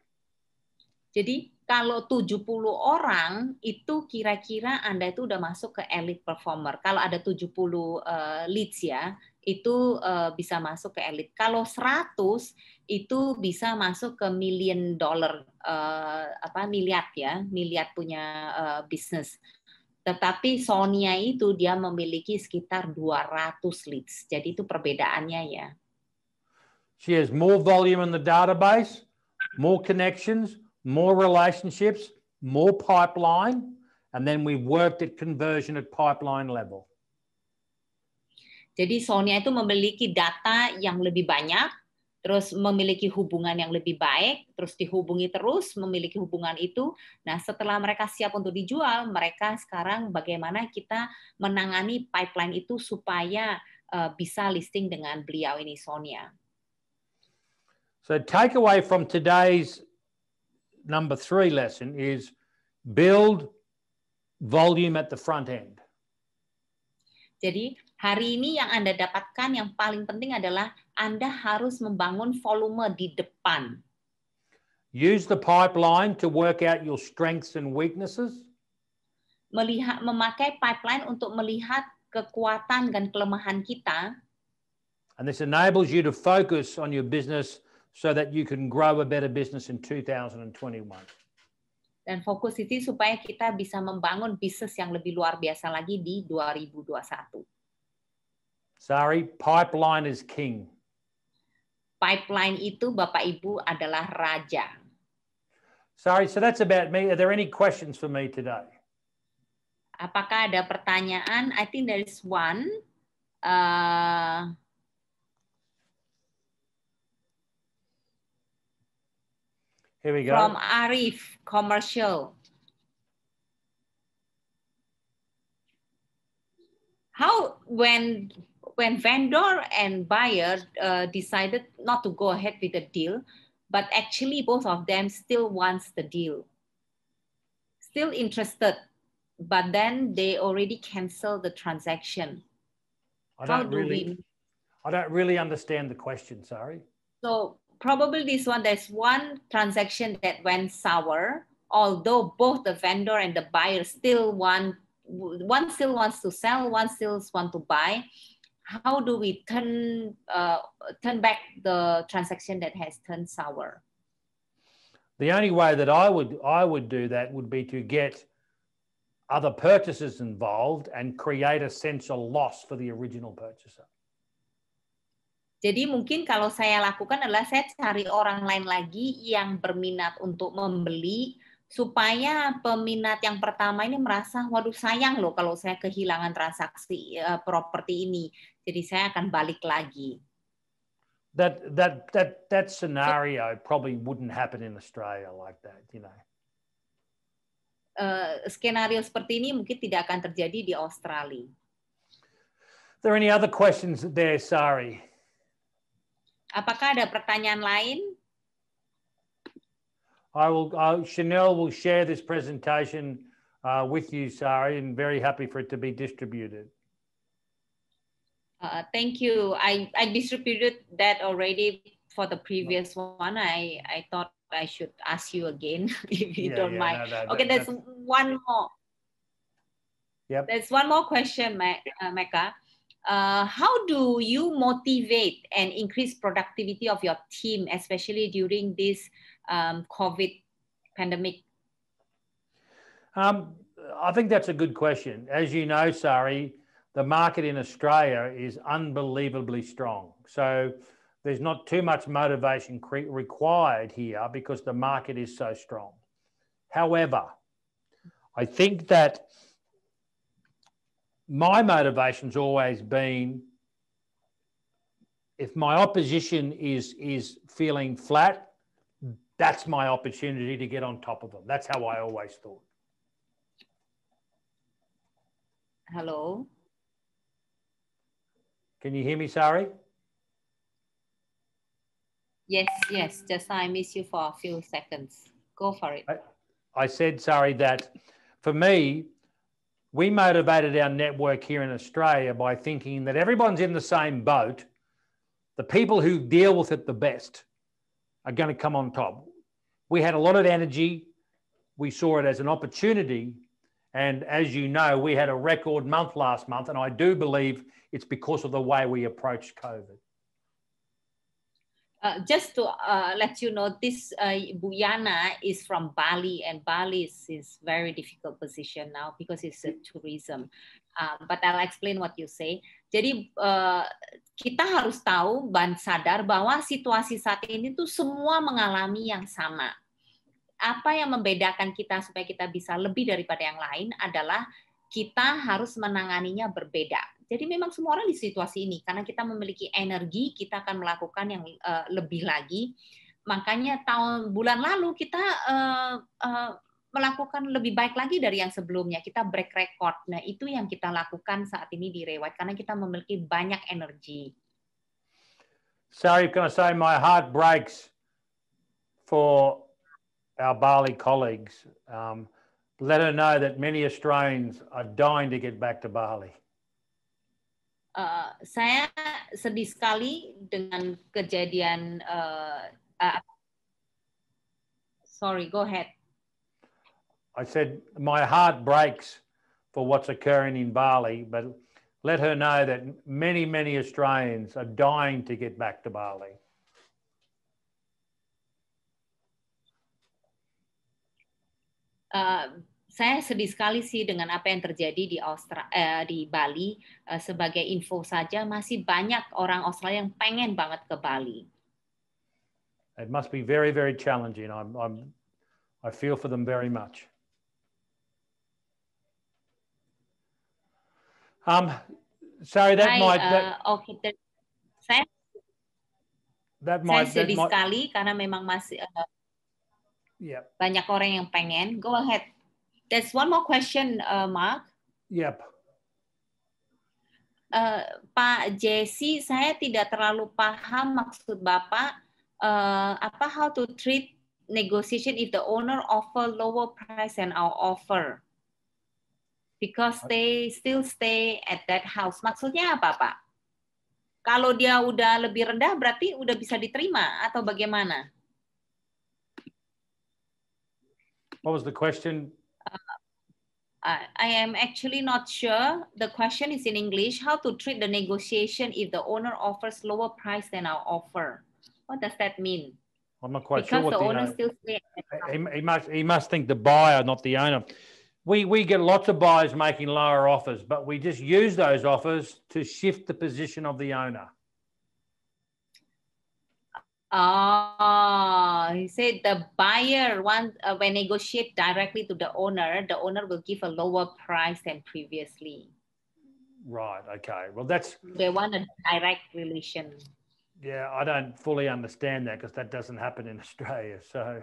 Jadi kalau 70 orang itu kira-kira Anda itu udah masuk ke elite performer. Kalau ada 70 uh, eh, leads ya, itu uh, bisa masuk ke elite. Kalau 100 itu bisa masuk ke million dollar uh, apa miliar ya, miliar punya uh, bisnis. Tetapi Sonia itu dia memiliki sekitar 200 leads. Jadi itu perbedaannya ya. She has more volume in the database, more connections, more relationships, more pipeline, and then we worked at conversion at pipeline level. Jadi Sonia itu memiliki data yang lebih banyak, terus memiliki hubungan yang lebih baik, terus dihubungi terus, memiliki hubungan itu. Nah, setelah mereka siap untuk dijual, mereka sekarang bagaimana kita menangani pipeline itu supaya uh, bisa listing dengan beliau ini Sonia. So take away from today's number three lesson is build volume at the front end. Jadi Hari ini yang Anda dapatkan yang paling penting adalah Anda harus membangun volume di depan. Use the pipeline to work out your strengths and weaknesses. Melihat memakai pipeline untuk melihat kekuatan dan kelemahan kita. And this enables you to focus on your business so that you can grow a better business in 2021. Dan fokus itu supaya kita bisa membangun bisnis yang lebih luar biasa lagi di 2021. Sorry, pipeline is king. Pipeline itu Bapak Ibu adalah raja. Sorry, so that's about me. Are there any questions for me today? Apakah ada pertanyaan? I think there is one. Uh, Here we go. From Arif Commercial. How when when vendor and buyer uh, decided not to go ahead with the deal, but actually both of them still wants the deal, still interested, but then they already cancel the transaction. I How don't really, we... I don't really understand the question. Sorry. So probably this one, there's one transaction that went sour, although both the vendor and the buyer still want one still wants to sell, one still wants to buy, how do we turn uh, turn back the transaction that has turned sour? The only way that I would I would do that would be to get other purchasers involved and create a sense of loss for the original purchaser. Jadi mungkin kalau saya lakukan adalah saya cari orang lain lagi yang berminat untuk membeli supaya peminat yang pertama ini merasa waduh sayang loh kalau saya kehilangan transaksi uh, properti ini jadi saya akan balik lagi that that that that scenario probably wouldn't happen in Australia like that you know uh, skenario seperti ini mungkin tidak akan terjadi di Australia Are there any other questions there sorry Apakah ada pertanyaan lain I will, uh, Chanel will share this presentation uh, with you, Sari, and very happy for it to be distributed. Uh, thank you. I, I distributed that already for the previous one. I, I thought I should ask you again *laughs* if you yeah, don't yeah, mind. No, okay, there's that's... one more. Yep. There's one more question, uh, Mecca. Uh, how do you motivate and increase productivity of your team, especially during this um, COVID pandemic? Um, I think that's a good question. As you know, Sari, the market in Australia is unbelievably strong. So there's not too much motivation required here because the market is so strong. However, I think that my motivation's always been if my opposition is is feeling flat that's my opportunity to get on top of them. That's how I always thought. Hello. Can you hear me, Sari? Yes, yes. Just I miss you for a few seconds. Go for it. I, I said, Sari, that for me, we motivated our network here in Australia by thinking that everyone's in the same boat. The people who deal with it the best are going to come on top we had a lot of energy. We saw it as an opportunity. And as you know, we had a record month last month. And I do believe it's because of the way we approached COVID. Uh, just to uh, let you know, this uh, Buyana is from Bali, and Bali is, is very difficult position now because it's a tourism. Uh, but I'll explain what you say. Jadi uh, kita harus tahu dan sadar bahwa situasi saat ini tuh semua mengalami yang sama. apa yang membedakan kita supaya kita bisa lebih daripada yang lain adalah kita harus menanganinya berbeda. Jadi memang semua orang di situasi ini karena kita memiliki energi, kita akan melakukan yang uh, lebih lagi. Makanya tahun bulan lalu kita uh, uh, melakukan lebih baik lagi dari yang sebelumnya. Kita break record. Nah, itu yang kita lakukan saat ini di Rewat karena kita memiliki banyak energi. Sorry, can I say my heart breaks for our Bali colleagues. Um, let her know that many Australians are dying to get back to Bali. Uh, saya sedih sekali dengan kejadian. Uh, uh, sorry, go ahead. I said my heart breaks for what's occurring in Bali, but let her know that many, many Australians are dying to get back to Bali. Eh, saya sedih sekali sih dengan apa yang terjadi di Australia eh, di Bali. Eh, sebagai info saja masih banyak orang Australia yang pengen banget ke Bali. It must be very very challenging. I'm, I'm I feel for them very much. Um, sorry, that might. That, uh, eh, okay, that, saya, that might, saya sedih that might, sekali karena memang masih. Uh, Yep. Banyak orang yang pengen. Go ahead. There's one more question, uh, Mark. Yep. Uh, Pak Jesse, saya tidak terlalu paham maksud Bapak uh, apa how to treat negotiation if the owner offer lower price and our offer because they still stay at that house. Maksudnya apa, Pak? Kalau dia udah lebih rendah berarti udah bisa diterima atau bagaimana? What was the question? Uh, I, I am actually not sure. The question is in English, how to treat the negotiation if the owner offers lower price than our offer. What does that mean? I'm not quite because sure Because the, owner still he, he, must he must think the buyer, not the owner. We we get lots of buyers making lower offers, but we just use those offers to shift the position of the owner. Oh, he said the buyer wants uh, when negotiate directly to the owner, the owner will give a lower price than previously. Right. Okay. Well, that's they want a direct relation. Yeah, I don't fully understand that because that doesn't happen in *laughs* Australia. So.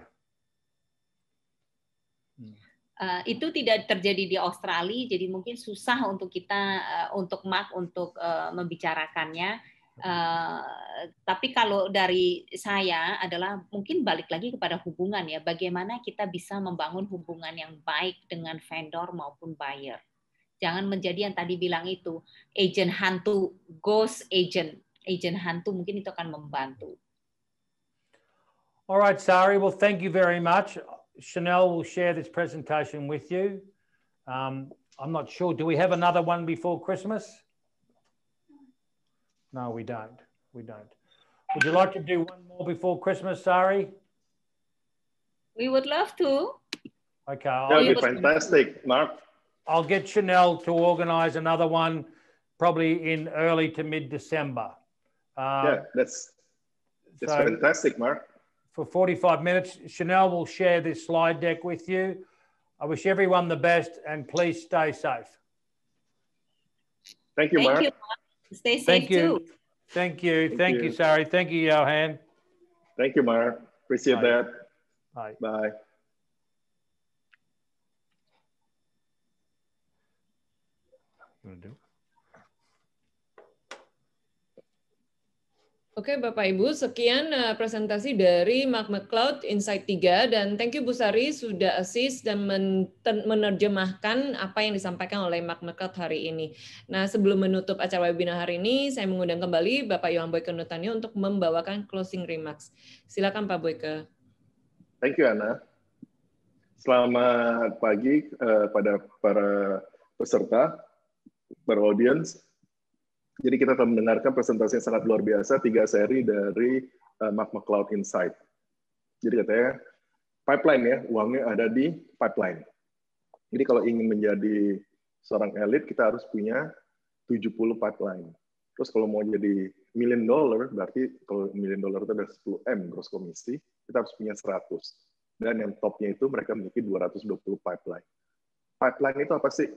Hmm. Uh, itu tidak terjadi di Australia, jadi mungkin susah untuk kita uh, untuk Mark untuk uh, membicarakannya Eh, tapi kalau dari saya adalah mungkin balik lagi kepada hubungan ya, bagaimana kita bisa membangun hubungan yang baik dengan vendor maupun buyer. Jangan menjadi yang tadi bilang itu agent hantu, ghost agent, agent hantu mungkin itu akan membantu. Alright, right, Sari. Well, thank you very much. Chanel will share this presentation with you. Um, I'm not sure. Do we have another one before Christmas? No, we don't. We don't. Would you like to do one more before Christmas, Sari? We would love to. Okay. that would be fantastic, Mark. I'll get Chanel to organise another one probably in early to mid-December. Uh, yeah, that's, that's so fantastic, Mark. For 45 minutes, Chanel will share this slide deck with you. I wish everyone the best and please stay safe. Thank you, Thank Mark. You, Mark. Stay safe Thank you. too. Thank you. Thank, Thank you. you, Sari. Thank you, Johan. Thank you, Meyer. Appreciate Bye. that. Bye. Bye. Oke Bapak Ibu, sekian eh, presentasi dari Magma Cloud Insight 3 dan thank you Bu Sari sudah assist dan men menerjemahkan apa yang disampaikan oleh Magma Cloud hari ini. Nah sebelum menutup acara webinar hari ini, saya mengundang kembali Bapak Yohan Boyke Nutanio untuk membawakan closing remarks. Silakan Pak Boyke. Thank you Anna. Selamat pagi uh, pada para peserta, para audience. Jadi kita telah mendengarkan presentasi yang sangat luar biasa, tiga seri dari uh, eh, Magma Cloud Insight. Jadi katanya, pipeline ya, uangnya ada di pipeline. Jadi kalau ingin menjadi seorang elit, kita harus punya 70 pipeline. Terus kalau mau jadi million dollar, berarti kalau million dollar itu ada 10M gross komisi, kita harus punya 100. Dan yang topnya itu mereka memiliki 220 pipeline. Pipeline itu apa sih?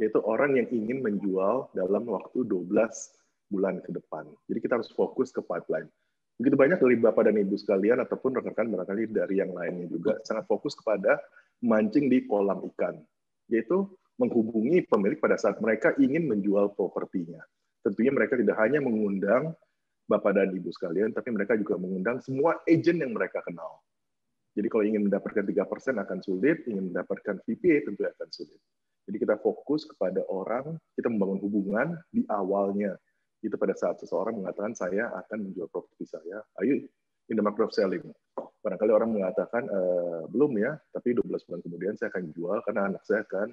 yaitu orang yang ingin menjual dalam waktu 12 bulan ke depan. Jadi kita harus fokus ke pipeline. Begitu banyak dari Bapak dan Ibu sekalian ataupun rekan-rekan barangkali dari yang lainnya juga sangat fokus kepada mancing di kolam ikan, yaitu menghubungi pemilik pada saat mereka ingin menjual propertinya. Tentunya mereka tidak hanya mengundang Bapak dan Ibu sekalian, tapi mereka juga mengundang semua agent yang mereka kenal. Jadi kalau ingin mendapatkan 3% akan sulit, ingin mendapatkan VPA tentu akan sulit. Jadi kita fokus kepada orang, kita membangun hubungan di awalnya. Itu pada saat seseorang mengatakan saya akan menjual properti saya, ayo in the market of selling. Barangkali orang mengatakan e, belum ya, tapi 12 bulan kemudian saya akan jual karena anak saya akan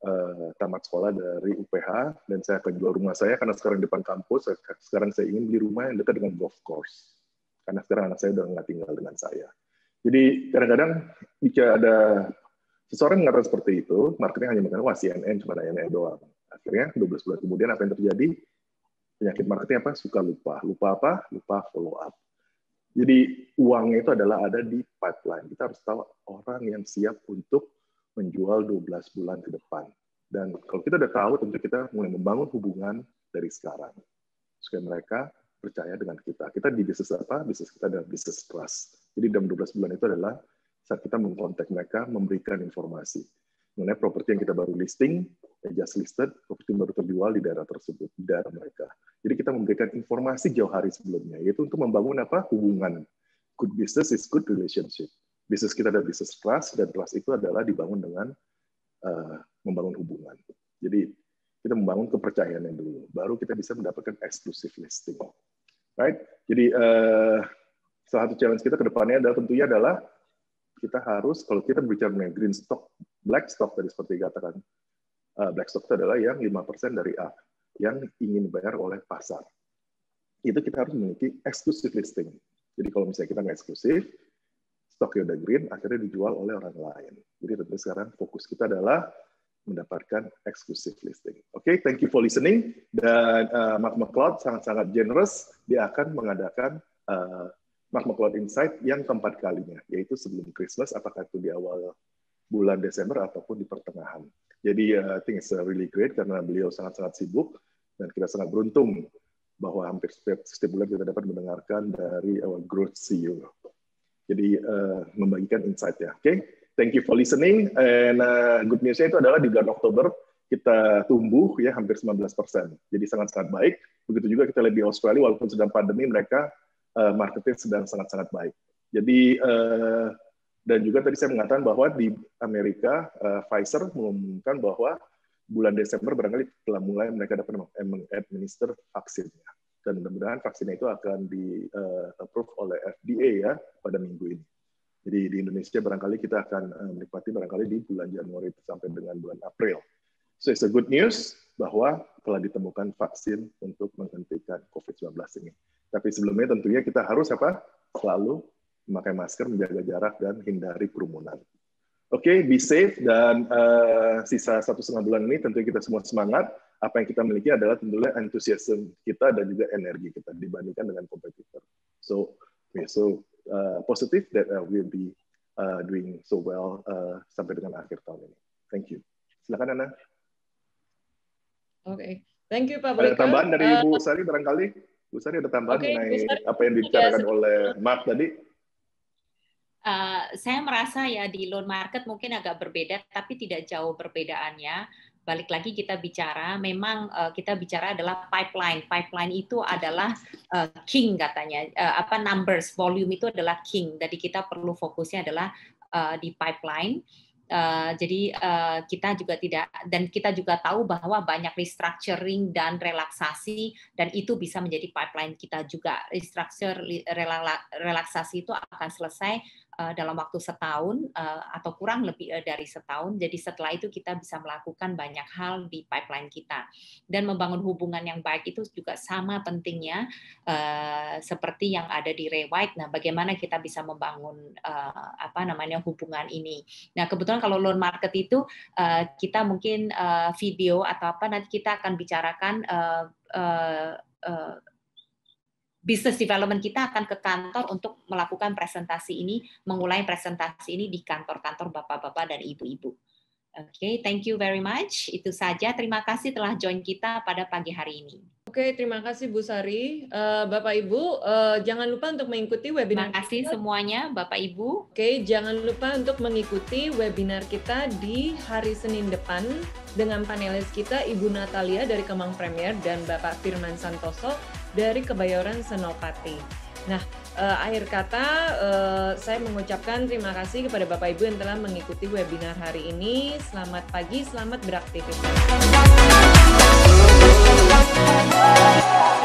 e, tamat sekolah dari UPH dan saya akan jual rumah saya karena sekarang depan kampus sekarang saya ingin beli rumah yang dekat dengan golf course karena sekarang anak saya sudah nggak tinggal dengan saya jadi kadang-kadang jika ada Seseorang mengatakan seperti itu, marketing hanya mengatakan, wah CNN cuma CNN doang. Akhirnya 12 bulan kemudian apa yang terjadi? Penyakit marketing apa? Suka lupa. Lupa apa? Lupa follow up. Jadi uangnya itu adalah ada di pipeline. Kita harus tahu orang yang siap untuk menjual 12 bulan ke depan. Dan kalau kita udah tahu, tentu kita mulai membangun hubungan dari sekarang. Supaya mereka percaya dengan kita. Kita di bisnis apa? Bisnis kita adalah bisnis trust. Jadi dalam 12 bulan itu adalah saat kita mengkontak mereka, memberikan informasi mengenai properti yang kita baru listing, eh, just listed, properti baru terjual di daerah tersebut, di daerah mereka. Jadi kita memberikan informasi jauh hari sebelumnya, yaitu untuk membangun apa hubungan. Good business is good relationship. Bisnis kita ada bisnis trust, dan trust itu adalah dibangun dengan uh, membangun hubungan. Jadi kita membangun kepercayaan yang dulu, baru kita bisa mendapatkan exclusive listing. Right? Jadi uh, salah satu challenge kita ke depannya adalah tentunya adalah kita harus kalau kita bicara mengenai green stock, black stock tadi seperti dikatakan, eh, black stock itu adalah yang 5% dari A yang ingin dibayar oleh pasar. Itu kita harus memiliki exclusive listing. Jadi kalau misalnya kita nggak eksklusif, stoknya udah green, akhirnya dijual oleh orang lain. Jadi tentu sekarang fokus kita adalah mendapatkan exclusive listing. Oke, okay, thank you for listening. Dan uh, eh, Mark McCloud sangat-sangat generous, dia akan mengadakan uh, Magma Cloud Insight yang keempat kalinya, yaitu sebelum Christmas, apakah itu di awal bulan Desember ataupun di pertengahan. Jadi uh, I think it's eh, really great karena beliau sangat-sangat sibuk dan kita sangat beruntung bahwa hampir setiap, setiap bulan kita dapat mendengarkan dari our growth CEO. Jadi uh, membagikan insight ya. Oke, okay? thank you for listening. And uh, good news-nya itu adalah di bulan Oktober kita tumbuh ya hampir 19 Jadi sangat-sangat baik. Begitu juga kita lebih di Australia, walaupun sedang pandemi, mereka uh, eh, marketnya sedang sangat-sangat baik. Jadi uh, dan juga tadi saya mengatakan bahwa di Amerika uh, Pfizer mengumumkan bahwa bulan Desember barangkali telah mulai mereka dapat mengadminister vaksinnya dan mudah-mudahan vaksinnya itu akan di uh, approve oleh FDA ya pada minggu ini. Jadi di Indonesia barangkali kita akan menikmati barangkali di bulan Januari sampai dengan bulan April. So it's a good news bahwa telah ditemukan vaksin untuk menghentikan COVID-19 ini. Tapi sebelumnya tentunya kita harus apa? Selalu memakai masker, menjaga jarak, dan hindari kerumunan. Oke, okay, be safe dan uh, sisa satu setengah bulan ini tentunya kita semua semangat. Apa yang kita miliki adalah tentunya antusiasme kita dan juga energi kita dibandingkan dengan kompetitor. So, okay, so uh, positive that uh, we'll be uh, doing so well uh, sampai dengan akhir tahun ini. Thank you. Silakan Ana. Oke, okay. thank you Pak. Ada tambahan dari Ibu eh, Sari barangkali? Bu Sari ada tambahan okay, mengenai Sari, apa yang dibicarakan ya, oleh Mark tadi? Uh, saya merasa ya di loan market mungkin agak berbeda, tapi tidak jauh perbedaannya. Balik lagi kita bicara, memang uh, kita bicara adalah pipeline. Pipeline itu adalah uh, king katanya. Uh, apa numbers, volume itu adalah king. Jadi kita perlu fokusnya adalah uh, di pipeline Eh, jadi uh, kita juga tidak dan kita juga tahu bahwa banyak restructuring dan relaksasi dan itu bisa menjadi pipeline kita juga restructure relaksasi itu akan selesai Eh, dalam waktu setahun eh, atau kurang lebih eh, dari setahun. Jadi setelah itu kita bisa melakukan banyak hal di pipeline kita dan membangun hubungan yang baik itu juga sama pentingnya seperti yang ada di Rewide. Nah, bagaimana kita bisa membangun apa namanya hubungan ini? Nah, kebetulan kalau loan market itu kita mungkin video atau apa nanti kita akan bicarakan business development kita akan ke kantor untuk melakukan presentasi ini, mengulai presentasi ini di kantor-kantor bapak-bapak dan ibu-ibu. Oke, okay, thank you very much. Itu saja. Terima kasih telah join kita pada pagi hari ini. Oke, okay, terima kasih Bu Sari. Uh, Bapak Ibu, uh, jangan lupa untuk mengikuti webinar Terima kasih kita. semuanya, Bapak Ibu. Oke, okay, jangan lupa untuk mengikuti webinar kita di hari Senin depan dengan panelis kita Ibu Natalia dari Kemang Premier dan Bapak Firman Santoso dari Kebayoran Senopati. Nah, eh, akhir kata eh, saya mengucapkan terima kasih kepada Bapak Ibu yang telah mengikuti webinar hari ini. Selamat pagi, selamat beraktivitas.